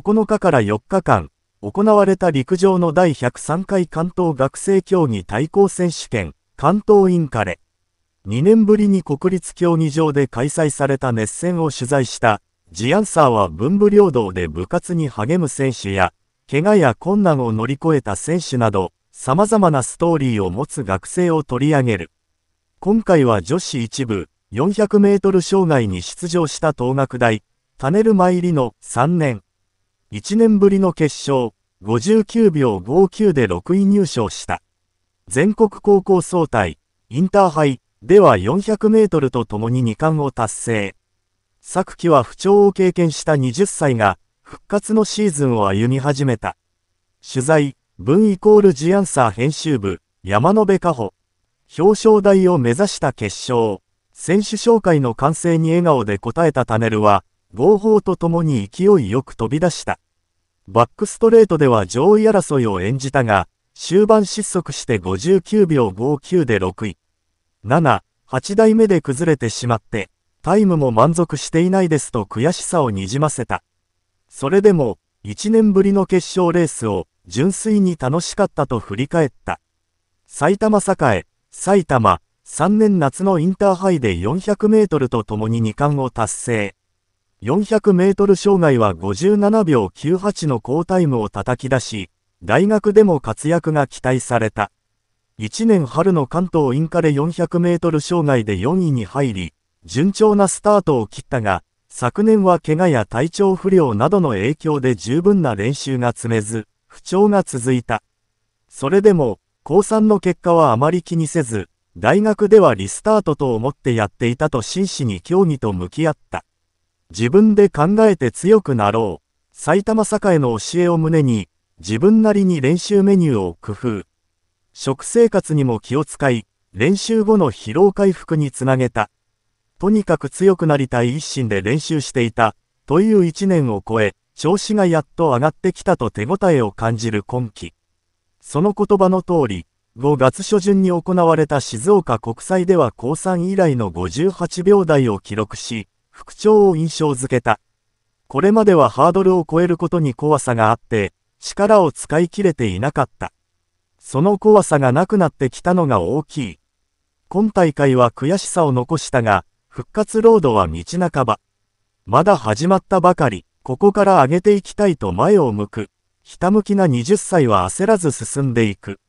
9日から4日間、行われた陸上の第103回関東学生競技対抗選手権、関東インカレ。2年ぶりに国立競技場で開催された熱戦を取材した、ジアンサーは文武両道で部活に励む選手や、怪我や困難を乗り越えた選手など、様々なストーリーを持つ学生を取り上げる。今回は女子一部、400メートル障害に出場した東学大、パネル参りの3年。1年ぶりの決勝、59秒59で6位入賞した。全国高校総体、インターハイでは400メートルとともに2冠を達成。昨季は不調を経験した20歳が、復活のシーズンを歩み始めた。取材、文イコールジアンサー編集部、山野辺加穂。表彰台を目指した決勝。選手紹介の完成に笑顔で応えたタネルは、号砲とともに勢いよく飛び出した。バックストレートでは上位争いを演じたが、終盤失速して59秒59で6位。7、8台目で崩れてしまって、タイムも満足していないですと悔しさをにじませた。それでも、1年ぶりの決勝レースを純粋に楽しかったと振り返った。埼玉栄、埼玉、3年夏のインターハイで400メートルと共に2冠を達成。400メートル障害は57秒98の好タイムを叩き出し、大学でも活躍が期待された。1年春の関東インカレ400メートル障害で4位に入り、順調なスタートを切ったが、昨年は怪我や体調不良などの影響で十分な練習が積めず、不調が続いた。それでも、高3の結果はあまり気にせず、大学ではリスタートと思ってやっていたと真摯に競技と向き合った。自分で考えて強くなろう。埼玉栄の教えを胸に、自分なりに練習メニューを工夫。食生活にも気を使い、練習後の疲労回復につなげた。とにかく強くなりたい一心で練習していた、という一年を超え、調子がやっと上がってきたと手応えを感じる今季。その言葉の通り、5月初旬に行われた静岡国際では高3以来の58秒台を記録し、復調を印象づけた。これまではハードルを超えることに怖さがあって、力を使い切れていなかった。その怖さがなくなってきたのが大きい。今大会は悔しさを残したが、復活ロードは道半ば。まだ始まったばかり、ここから上げていきたいと前を向く。ひたむきな20歳は焦らず進んでいく。